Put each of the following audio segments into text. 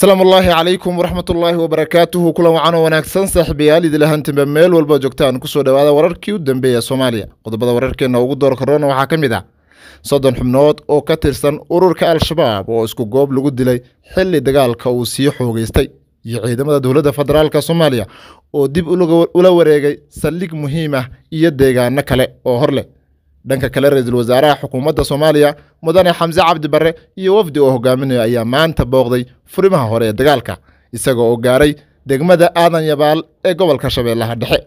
salaam ullaahi calaykum waraxmatullaahi wabarakaatuhu kulan wacan oo wanaagsan saaxiibayaal idilahantinba meel walba joogtaan kusoo dhowaada wararkii u dambeeya soomaaliya qodobada wararkeenna ugu door korona waxaa ka mid ah soddon xubnood oo ka tirsan ururka al-shabaab oo isku goob lagu dilay xilli dagaalka uu sii xoogaystay iyo ciidamada dowladda federaalka soomaaliya oo dib ula wareegay saldhig muhiim ah iyo deegaano kale oo hor leh dhanka kale ra-iisul wasaaraha xukuumadda soomaaliya mudane xamse cabdi barre iyo wafdi oo hogaaminaya ayaa maanta booqday furimaha hore ee dagaalka isagoo oo gaaray degmada aadan yabaal ee gobolka shabeellaha dhexe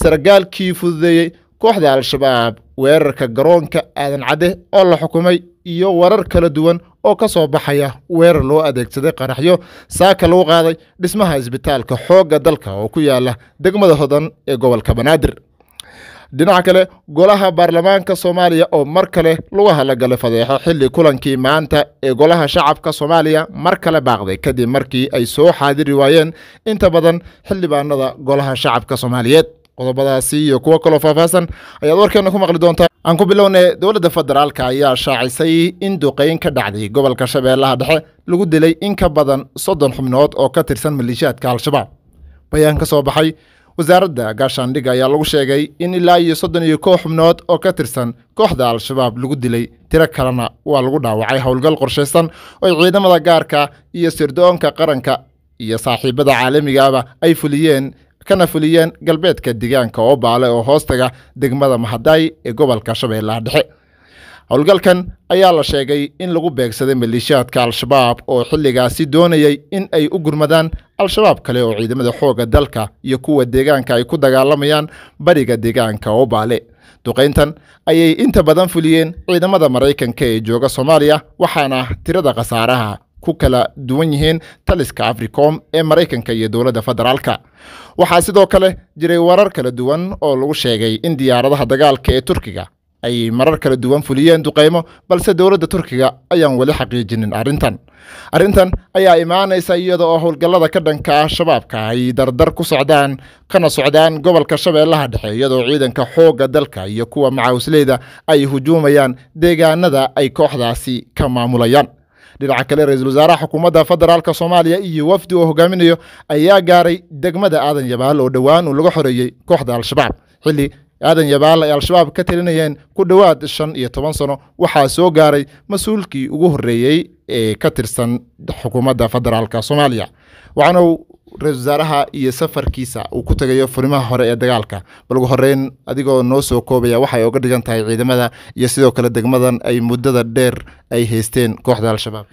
sargaalkii fududeeyey kooxda al-shabaab weerarka garoonka aadan cadde oo la xukumay iyo warar kala duwan oo ka soo baxaya weerar loo adeegsaday qaraxyo saaka lagu qaaday dhismaha isbitaalka xoogga dalka oo ku yaala degmada hodan ee gobolka banaadir dhinaca kale golaha baarlamaanka soomaaliya oo mar kale lagu halagalay fadeexo xilli kulankii maanta ee golaha shacabka soomaaliya mar kale baaqday kadib markii ay soo xaadiri waayeen inta badan xildhibaanada golaha shacabka soomaaliyeed qodobadaasi iyo kuwo kaloo faahfaahsan ayaad warkeenna ku maqli doontaa aan ku bilowna dowladda federaalka ayaa shaacisay in duqeyn ka dhacday gobolka shabeellaha dhexe lagu dilay in ka badan soddon xubnood oo ka tirsan maleeshiyaadka al-shabaab bayaan ka soo baxay wasaaradda gaashaandhigga ayaa lagu sheegay in ilaa iyo soddon iyo koow xubnood oo ka tirsan kooxda al-shabaab lagu dilay tiro kalena waa lagu dhaawacay howlgal qorshaysan oo ciidamada gaarka iyo sirdoonka qaranka iyo saaxiibada caalamigaaba ay fuliyeen kana fuliyeen galbeedka degaanka oo baale oo hoostaga degmada mahaday ee gobolka shabeellaha dhexe howlgalkan ayaa la sheegay in lagu beegsaday maleeshiyaadka al-shabaab oo xilligaasi doonayay in ay u gurmadaan al-shabaab kale oo ciidamada xoogga dalka iyo kuwa deegaanka ay ku dagaalamayaan bariga deegaanka oo baale duqayntan ayay inta badan fuliyeen ciidamada maraykanka ee jooga soomaaliya waxaana tirada khasaaraha ku kala duwan yihiin taliska africom ee maraykanka iyo dowladda federaalka waxaa sidoo kale jiray warar kala duwan oo lagu sheegay in diyaaradaha dagaalka ee turkiga ay marar kala duwan fuliyeen duqaymo balse dowladda turkiga ayaan weli xaqiijinin arrintan arrintan ayaa imaanaysa iyada oo howlgallada ka dhanka al-shabaabka ah ay dardar ku socdaan kana socdaan gobolka shabeellaha dhexe iyadoo ciidanka xoogga dalka iyo kuwa macawisleyda ay hujuumayaan deegaanada ay kooxdaasi ka maamulayaan dhinaca kale ra-iisul wasaaraha xukuumadda federaalk soomaaliya iyo wafdi uu hogaaminayo ayaa gaaray degmada aadan yabaal oo dhowaan uu laga xoreeyey kooxda al-shabaab xilli aadan yabaalla ay al-shabaab ka talinayeen ku dhowaad shan iyo toban sano waxaa soo gaaray mas-uulkii ugu horreeyey ee ka tirsan xukuumadda federaalka soomaaliya waxaana ra-isul wasaaraha iyo safarkiisa uu ku tegayo furimaha hore ee dagaalka bal ugu horeyn adigoo noo soo koobaya waxay oga dhigan tahay ciidamada iyo sidoo kale degmadan ay muddada dheer ay haysteen kooxda al-shabaab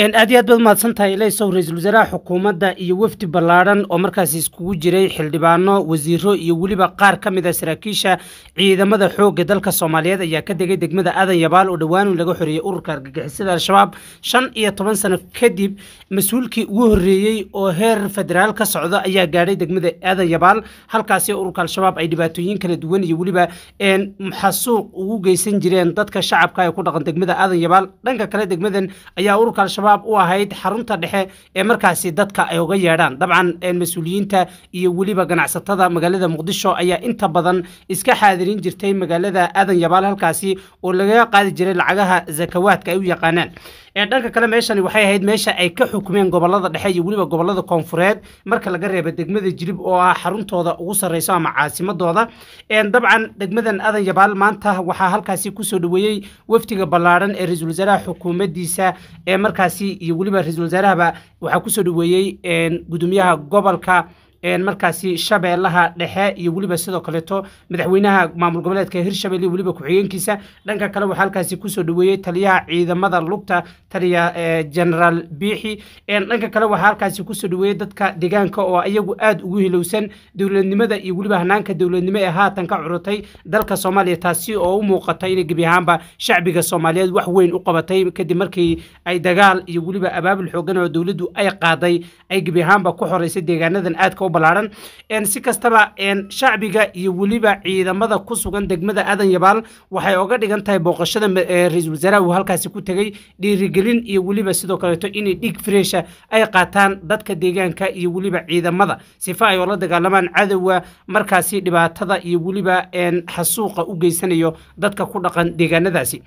aad iyo aad baad mahadsan tahay ilaysow ra-iisul wasaaraha xukuumadda iyo wafdi ballaadhan oo markaasi iskugu jiray xildhibaano wasiiro iyo weliba qaar ka mid a ah saraakiisha ciidamada xoogga dalka soomaaliyeed ayaa ka degay degmada aadan yabaal oo dhowaan laga xoreeyey ururka argagixisada al-shabaab shan iyo toban sano kadib mas-uulkii ugu horreeyey oo heer federaal ka socdo ayaa gaadhay degmada aadan yabaal halkaasi ururka al-shabaab ay dhibaatooyin kala duwan iyo weliba xasuuq ugu geysan jireen dadka shacabka ee ku dhaqan degmada aadan yabaal dhanka kale degmadan ayaa ururka al-shabaab u ahayd xarunta dhexe ee markaasi dadka ay uga yeedhaan dabcan mas-uuliyiinta iyo weliba ganacsatada magaalada muqdisho ayaa inta badan iska xaadirin jirtay magaalada aadan yabaal halkaasi oo lagaga qaadi jiray lacagaha zakawaadka ay u yaqaanaan dhanka kale meeshani waxay ahayd meesha ay ka xukmeen gobolada dhexe iyo weliba gobolada koonfureed marka laga reebo degmada jilib oo ah xaruntooda ugu sarreyso ama caasimadooda dabcan degmadan adan yabaal maanta waxaa halkaasi kusoo dhaweeyey wafdiga ballaadhan ee ra-iisul wasaaraha xukuumaddiisa ee markaasi iyo weliba ra-isul wasaarahaba waxaa kusoo dhaweeyey gudoomiyaha gobolka markaasi shabeellaha dhexe iyo weliba sidoo kaleeto madaxweynaha maamul goboleedka hirshabelle iyo weliba ku-xigeenkiisa dhanka kale waxaa halkaasi kusoo dhaweeyey taliyaha ciidamada lugta taliya eh, genaraal biixi dhanka kale waxaa halkaasi kusoo dhaweeyey dadka deegaanka oo ah iyagu aad ugu hilowsan dowladnimada iyo weliba hanaanka dowladnimo ee haatan ka curutay dalka soomaaliya taasi oo u muuqata inay gebi ahaanba shacbiga soomaaliyeed wax weyn u qabatay kadib markii ay dagaal iyo weliba abaabul xoogan oo dowladdu ay qaaday ay gebi ahaanba ku xoreysay deegaanadan aadka ballaaran si kastaba shacbiga iyo weliba ciidamada ku sugan degmada aadan yabaal waxay oga dhigan tahay booqashada ra-iisul wasaaraha uu halkaasi ku tegey dhiirigelin iyo weliba sidoo kaleeto inay dhig fireesha ay qaataan dadka deegaanka iyo weliba ciidamada sifa ay oola dagaalamaan cadowga markaasi dhibaatada iyo weliba xasuuqa u geysanayo dadka ku dhaqan deegaanadaasi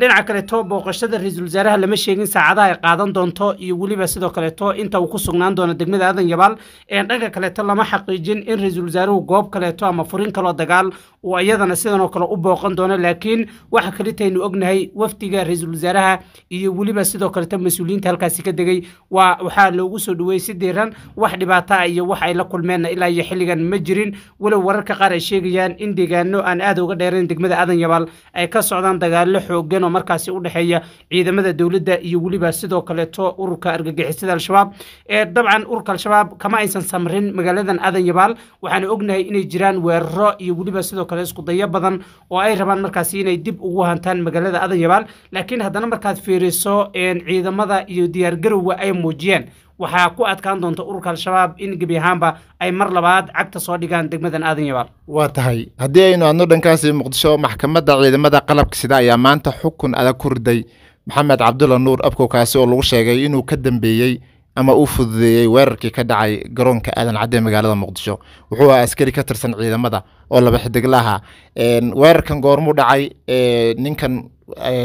dhinaca kaleeto booqashada ra-iisul wasaaraha lama sheegin saacadaha ay qaadan doonto iyo weliba sidoo kaleeto inta uu ku sugnaan doono degmada aadan yabaal dhanka kaleeto lama xaqiijin in ra-iisul wasaaruhu goob kaleeto ama furin kaloo dagaal uu iyadana sidanoo kale u booqan doono laakiin waxa kalitaynu ognahay wafdiga ra-iisul wasaaraha iyo weliba sidoo kaleeto mas-uuliyiinta halkaasi ka degay waa waxaa loogu soo dhaweeyey si diiran wax dhibaato ah iyo wax ay la kulmeenna ilaa iyo xilligan ma jirin walow wararka qaar ay sheegayaan in deegaano aan aada uga dheerayn degmada aadan yabaal ay ka socdaan dagaalo xooggan oo markaasi u dhexeeya ciidamada dowladda iyo weliba sidoo kaleeto ururka argagixisada al-shabaab ee dabcan ururka al-shabaab kama aysan samrin magaaladan adan yabaal waxaana ognahay inay jiraan weeraro iyo weliba sidoo kale iskudayo badan oo ay rabaan markaasi inay dib ugu hantaan magaalada adan yabaal laakiin haddana markaad fiiriso ciidamada iyo diyaargarowga ay muujiyeen waxaa ku adkaan doonta ururka al-shabaab in gebi ahaanba ay mar labaad cagta soo dhigaan degmadan aadan yabaal waa tahay haddii aynu aadno dhankaasi muqdisho maxkamadda ciidamada qalabka sida ayaa maanta xukun adag ku riday maxamed cabdulla nuur abkow kaasi oo lagu sheegay inuu ka dambeeyey ama uu fududeeyey weerarkii ka dhacay garoonka aadan cadde ee magaalada muqdisho wuxuu ahaa askari ka tirsan ciidamada oo laba xidiglaha weerarkan goormuu dhacay ninkan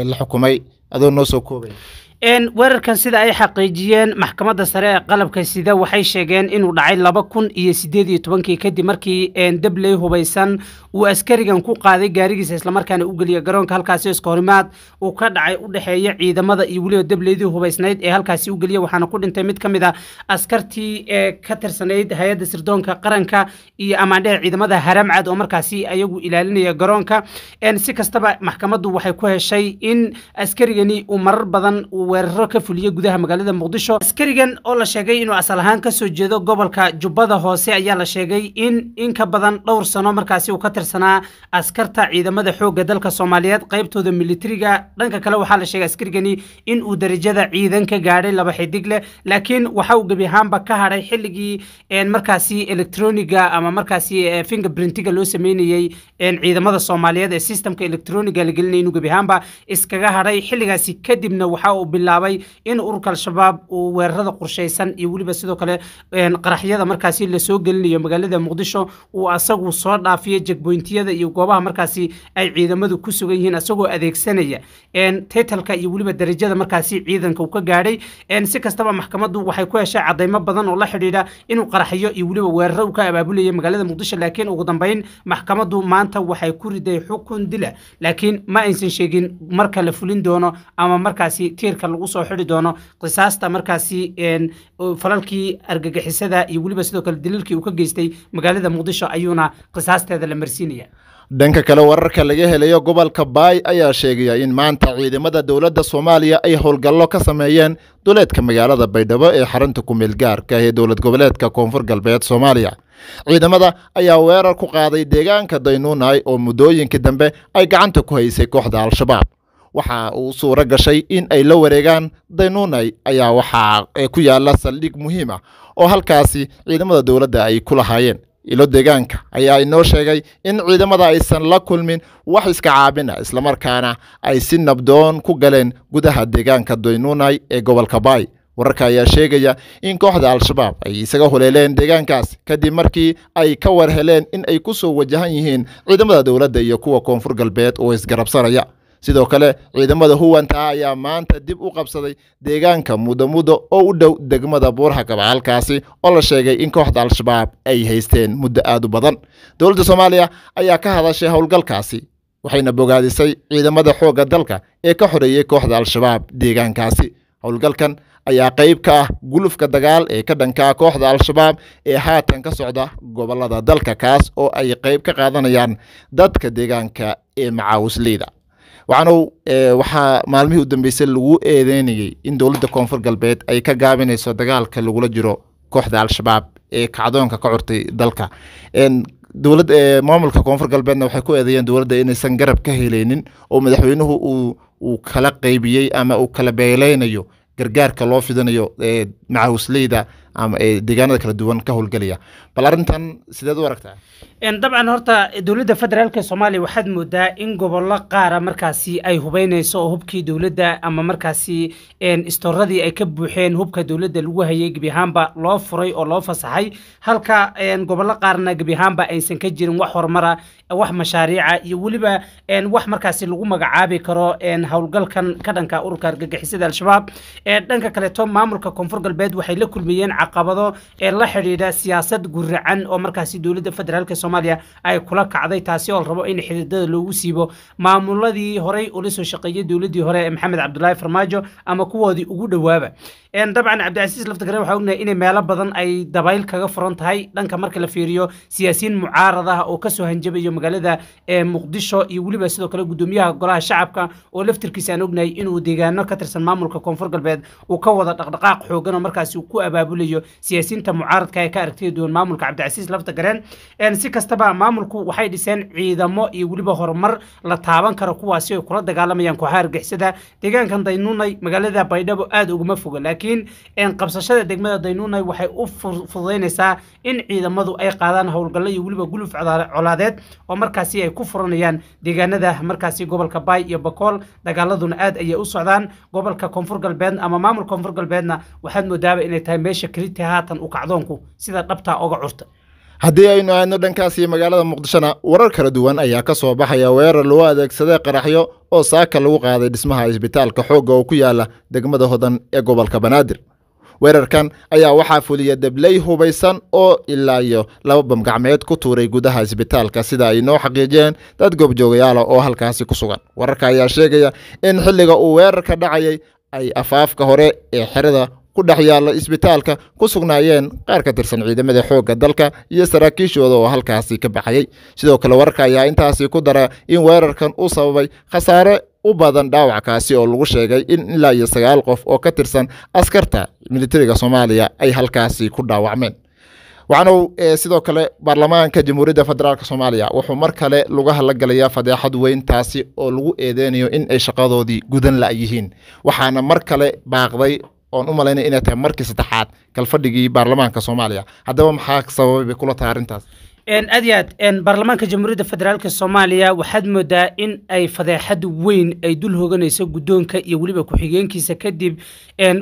la xukumay adoo noo soo koobay weerarkan sida ay xaqiijiyeen maxkamadda sare ee qalabka sida waxay sheegeen inuu dhacay laba kun iyo siddeed iyo tobankii kadib markii debley hubaysan wuu askarigan ku qaaday gaarigiisa islamarkaana u geliya garoonka halkaasi iskahorimaad uu ka dhacay u dhexeeya ciidamada iyo weliba dableydii hubaysnayd ee halkaasi u geliya waxaana ku dhintay mid ka mid a ah askartii ee ka tirsanayd hay-adda sirdoonka qaranka iyo amaandheha ciidamada haramcad oo markaasi ayagu ilaalinaya garoonka si kastaba maxkamaddu waxay ku heshay in askarigani uu marar badan uu weeraro ka fuliya gudaha magaalada muqdisho askarigan oo la sheegay inuu asal ahaan kasoo jeedo gobolka jubbada hoose ayaa la sheegay in in ka badan dhowr sano markaasi uu ka tirsanay tirsanaa askarta ciidamada xoogga dalka soomaaliyeed qaybtooda militariga dhanka kale waxaa la sheegay askarigani in uu darajada ciidan ka gaadhay laba xidig leh laakiin waxa uu gebi ahaanba ka hadhay xilligii markaasi electroniga ama markaasi fingerprintiga loo sameynayey ciidamada soomaaliyeed ee systemka electroniga la gelinaya inuu gebi ahaanba iskaga hadhay xilligaasi kadibna waxa uu bilaabay in ururka al-shabaab uu weerarada qorshaysan iyo weliba sidoo kale qaraxyada markaasi lasoo gelinayo magaalada muqdisho uu asagu soo dhaafiyo jegboy pointiyada iyo goobaha markaasi ay ciidamadu ku sugan yihiin isagoo adeegsanaya titalka iyo weliba darajada markaasi ciidanka uu ka gaadhay si kastaba maxkamaddu waxay ku heshay cadaymo badan oo la xidhiidha inuu qaraxyo iyo weliba weeraro uu ka abaabulaya magaalada muqdisho laakiin ugu dambayn maxkamaddu maanta waxay ku riday xukun dila laakiin ma aysan sheegin marka la fulin doono ama markaasi tiirka lagu soo xidhi doono qisaasta markaasi falalkii argagixisada iyo weliba sidoo kale daliilkii uu ka geystay magaalada muqdisho ayuuna qisaasteeda la marsiyay gaarsiinaya dhanka kale wararka laga helayo gobolka baay ayaa sheegaya in maanta ciidamada dowladda soomaaliya ay howlgallo ka sameeyeen duleedka magaalada baydhabo ee xarunta kumeel gaarka ah ee dowlad goboleedka koonfur galbeed soomaaliya ciidamada ayaa weerar ku qaaday deegaanka daynuunay oo muddooyinka dambe ay gacanta ku haysay kooxda al-shabaab waxa uu suuro gashay in ay la wareegaan daynuunay ayaa waxaa eh, ku yaalla saldhig muhiim ah oo halkaasi ciidamada dowladda ay ku lahaayeen ilo deegaanka ayaa inoo sheegay in ciidamada aysan la kulmin wax iska caabina ah, islamarkaana ay si nabdoon ku galeen gudaha deegaanka doynunay ee gobolka baay wararka ayaa sheegaya in kooxda al-shabaab ay isaga huleeleen deegaankaas kadib markii ay ka war heleen in ay ku soo wajahan yihiin ciidamada dowladda iyo kuwa koonfur galbeed oo isgarabsanaya sidoo kale ciidamada huwanta ayaa maanta dib u qabsaday deegaanka muddomudo oo u dhow degmada buurha gabcaalkaasi oo la sheegay in kooxda al-shabaab ay haysteen muddo aad u badan dowladda soomaaliya ayaa ka hadashay howlgalkaasi waxayna bogaadisay ciidamada xoogga dalka ee ka xoreeyey kooxda al-shabaab deegaankaasi howlgalkan ayaa qayb ka ah gulufka dagaal ee ka dhankaa kooxda al-shabaab ee haatan ka socda gobollada dalka kaas oo ay qayb ka qaadanayaan dadka deegaanka ee macaawisliida wacanow eh, waxaa maalmihii u dambeysay lagu eedeynayay in dowladda koonfur galbeed ay ka gaabinayso dagaalka lagula jiro kooxda al-shabaab ee kacdoonka ka curtay dalka dowlad eh, maamulka koonfur galbeedna waxay ku eedeeyeen dowladda inaysan garab ka helaynin oo madaxweynuhu uu kala qeybiyey ama uu kala beeleynayo gargaarka loo fidinayo eh, macahusleyda ama deegaanada kala duwan ka howlgelaya bal arrintan sideed u aragtaa dabcan horta dowladda federaalk soomaaliya waxaad moodaa in gobollo qaara ah markaasi ay hubeynayso oo hubkii dowladda ama markaasi istooradii ay ka buuxeen hubka dowladda lagu hayay gebi ahaanba loo furay oo loo fasaxay halka gobollo qaarna gebi ahaanba aysan ka jirin wax horumara wax mashaariica iyo weliba wax markaasi lagu magacaabi karo howlgalkan ka dhanka ururka argagixisada al-shabaab dhanka kaleeto maamulka koonfur galbeed waxay la kulmiyeen caqabado ee la xidhiidha siyaasad guracan oo markaasi dowladda federaalk soomaaliya ay kula kacday taasi oo la rabo in xididada loogu siibo maamuladii horey ula soo shaqeeyay dowladii hore ee maxamed cabdulaahi farmaajo ama kuwoodii ugu dhowaaba dabcan cabdicasiis laftagare waxaa ognahay inay meelo badan ay dabayl kaga furan tahay dhanka marka la fiiriyo siyaasiyiin mucaarad oo kasoo hanjabayo magaalada ee muqdisho iyo weliba sidoo kale gudoomiyaha golaha shacabka oo laftirkiisa aan ognahay inuu deegaano ka tirsan maamulka koonfur galbeed uu ka wada dhaqdhaqaaq xoogan oo markaasi ku abaabulayo siyaasiyiinta mucaaradka ee ka aragtida duwan maamulka cabdicasiis laftagareen kastaba maamulku waxay dhiseen ciidamo iyo weliba horumar la taaban karo kuwaasi ay kula dagaalamayaan kooxaha argixisada deegaanka daynuunay magaalada baydhabo aad uguma foga laakiin qabsashada degmada daynuunay waxay u fududaynaysaa in ciidamadu ay qaadaan howlgallo iyo weliba guluf colaadeed oo markaasi ay ku furanayaan deegaanada markaasi gobolka baay iyo bakool dagaaladuna aad ayay u socdaan gobolka koonfur galbeed ama maamulka koonfur galbeedna waxaad moodaaba inay tahay meesha kelitaha haatan u kacdoonku sida dhabtaa oga curta haddii aynu aadno dhankaas iyo magaalada muqdishona warar kala duwan ayaa ka soo baxaya weerar loo adeegsaday qaraxyo oo saaka lagu qaaday dhismaha isbitaalka xoogga oo ku yaala degmada hodan ee gobolka banaadir weerarkan ayaa waxaa fuliya debley hubaysan oo ilaa iyo laba bamgacmeed ku tuuray gudaha isbitaalka sida ay noo xaqiijiyeen dad goobjoogayaala oo halkaasi ku sugan wararka ayaa sheegaya in xilliga uu weerarka dhacayay ay afaafka hore ee xerada ku dhex yaalla isbitaalka ku sugnaayeen qaar ka tirsan ciidamada xoogga dalka iyo saraakiishooda oo halkaasi ka baxayey sidoo kale wararka ayaa intaasi ku dara in weerarkan uu sababay khasaare u badan dhaawackaasi oo lagu sheegay in ilaa iyo sagaal qof oo ka tirsan askarta militariga soomaaliya ay halkaasi ku dhaawacmeen waxaanu eh, sidoo kale baarlamaanka jamhuuriyadda federaalk soomaaliya wuxuu mar kale laga hadlogalayaa fadeexad weyntaasi oo lagu eedeynayo in ay shaqadoodii gudan la yihiin waxaana mar kale baaqday oon u malaynaya inay tahay markii saddexaad kalfadhigii baarlamaanka soomaaliya haddaba maxaa sababay bay kula tahay arrintaas aad baarlamaanka jamhuuriyadda federaalk soomaaliya waxaad moodaa in ay fadeexad weyn ay dul hoganayso guddoonka iyo weliba ku-xigeenkiisa kadib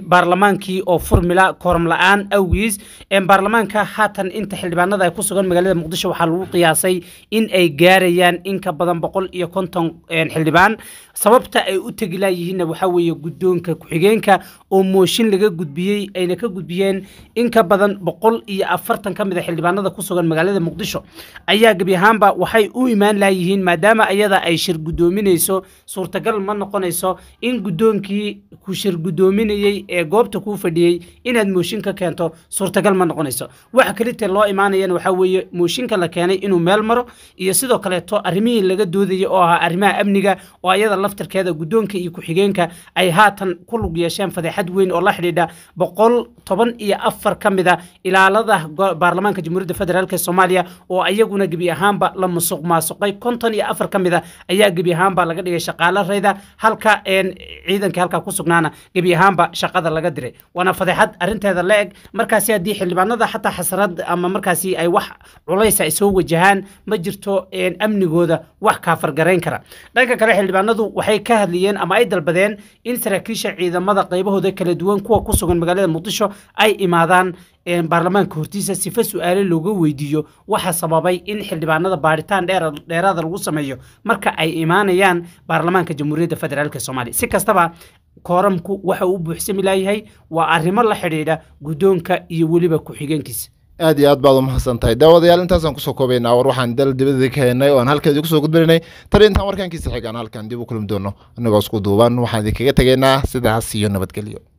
baarlamaankii oo furmila kooram la-aan awgiis baarlamaanka haatan inta xildhibaanada ay ku sugan magaalada muqdisho waxaa lagu qiyaasay in ay gaarayaan in ka badan boqol iyo konton xildhibaan sababta ay u tegilayihiinna waxaa weeye guddoonka ku-xigeenka oo mooshin laga gudbiyey ayna ka gudbiyeen in ka badan boqol iyo afartan ka mid a ah xildhibaanada ku sugan magaalada muqdisho hesho ayaa gebi ahaanba waxay u imaan laayihiin maadaama ayada ay shir guddoominayso suurtagal ma noqonayso in guddoonkii ku shir guddoominayey ee goobta kuu fadhiyey inaad mooshin ka keento suurtagal ma noqonayso waxa kalite loo imaanayana waxaa weeye mooshinka la keenay inuu meel maro iyo sidoo kaleeto arrimihii laga doodayay oo ahaa arrimaha amniga oo ayada laftarkeeda guddoonka iyo ku-xigeenka ay haatan ku lug yeesheen fadeexad weyn oo la xidhiidha boqol toban iyo afar ka mid a ilaalada baarlamaanka jamhuuriyadda federaalk soomaaliya oo ayaguna gebi ahaanba la musuq maasuqay konton iyo afar ka mida ayaa gebi ahaanba laga dhigay shaqaalo rayda halka ciidankai halkaa ku sugnaana gebi ahaanba shaqada laga diray waana fadeexad arinteeda la eg markaasi haddii xildhibaanada xataa xasanad ama markaasi ay wax culaysa ay soo wajahaan ma jirto amnigooda wax kaafargarayn kara dhanka kale xildhibaanadu waxay ka hadlayeen ama ay dalbadeen in saraakiisha ciidamada qaybahooda kala duwan kuwa ku sugan magaalada muqdisho ay imaadaan baarlamaanka hortiisa sifa su-aale looga weydiiyo waxa sababay in xildhibaanada baaritaan dheeraada lagu sameeyo marka ay imaanayaan baarlamaanka jamhuuriyadda federaalk soomaaliya si kastaba kooramku waxa uu buuxsami laayahay waa arrimo la xidhiidha guddoonka iyo weliba ku-xigeenkiisa aad iyo aad baad umahadsan tahay daawadayaal intaasaan kusoo koobaynaa war waxaan dal dibadii ka heenay oo aan halkeed idiku soo gudbinanay tani intaan warkaankiisa xigaan halkan dib u kulmi doono annagoo isku duuban waxaan idinkaga tegaynaa sidaas iyo nabadgelyo